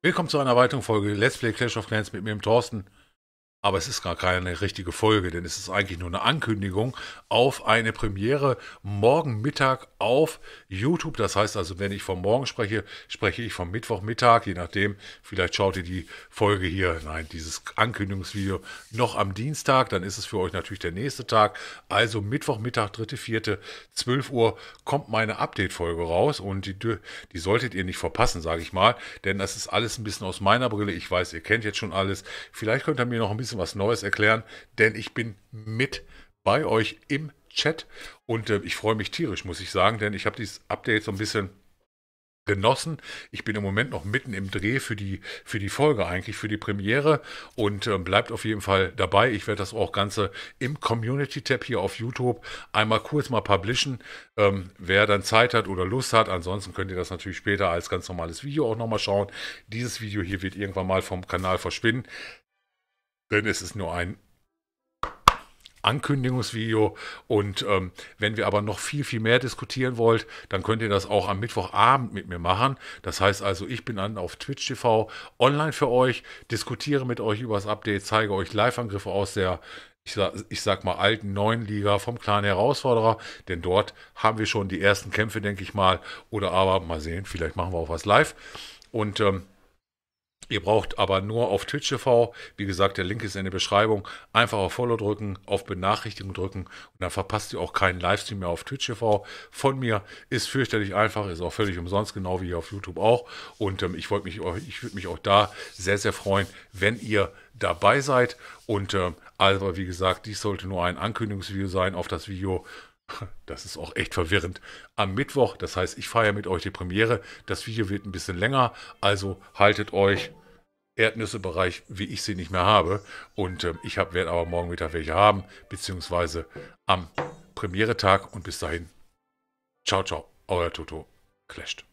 Willkommen zu einer weiteren Folge Let's Play Clash of Clans mit mir, im Thorsten aber es ist gar keine richtige Folge, denn es ist eigentlich nur eine Ankündigung auf eine Premiere morgen Mittag auf YouTube. Das heißt also, wenn ich vom Morgen spreche, spreche ich vom Mittwochmittag, je nachdem. Vielleicht schaut ihr die Folge hier, nein, dieses Ankündigungsvideo noch am Dienstag, dann ist es für euch natürlich der nächste Tag. Also Mittwochmittag, 3.4., 12 Uhr kommt meine Update-Folge raus und die, die solltet ihr nicht verpassen, sage ich mal, denn das ist alles ein bisschen aus meiner Brille. Ich weiß, ihr kennt jetzt schon alles. Vielleicht könnt ihr mir noch ein bisschen bisschen was Neues erklären, denn ich bin mit bei euch im Chat und äh, ich freue mich tierisch, muss ich sagen, denn ich habe dieses Update so ein bisschen genossen. Ich bin im Moment noch mitten im Dreh für die, für die Folge eigentlich, für die Premiere und äh, bleibt auf jeden Fall dabei. Ich werde das auch Ganze im Community-Tab hier auf YouTube einmal kurz mal publishen. Ähm, wer dann Zeit hat oder Lust hat, ansonsten könnt ihr das natürlich später als ganz normales Video auch nochmal schauen. Dieses Video hier wird irgendwann mal vom Kanal verschwinden denn es ist nur ein Ankündigungsvideo. Und ähm, wenn wir aber noch viel, viel mehr diskutieren wollt, dann könnt ihr das auch am Mittwochabend mit mir machen. Das heißt also, ich bin dann auf Twitch TV online für euch, diskutiere mit euch über das Update, zeige euch Live-Angriffe aus der, ich sag, ich sag, mal, alten neuen Liga vom Clan Herausforderer. Denn dort haben wir schon die ersten Kämpfe, denke ich mal. Oder aber mal sehen, vielleicht machen wir auch was live. Und ähm, Ihr braucht aber nur auf Twitch TV, wie gesagt, der Link ist in der Beschreibung, einfach auf Follow drücken, auf Benachrichtigung drücken und dann verpasst ihr auch keinen Livestream mehr auf Twitch TV von mir. Ist fürchterlich einfach, ist auch völlig umsonst, genau wie hier auf YouTube auch. Und ähm, ich wollte mich, ich würde mich auch da sehr, sehr freuen, wenn ihr dabei seid. Und ähm, also, wie gesagt, dies sollte nur ein Ankündigungsvideo sein auf das Video das ist auch echt verwirrend. Am Mittwoch, das heißt, ich feiere mit euch die Premiere. Das Video wird ein bisschen länger, also haltet euch Erdnüssebereich, wie ich sie nicht mehr habe. Und äh, ich hab, werde aber morgen Mittag welche haben, beziehungsweise am Premiere-Tag. Und bis dahin, ciao, ciao, euer Toto clasht.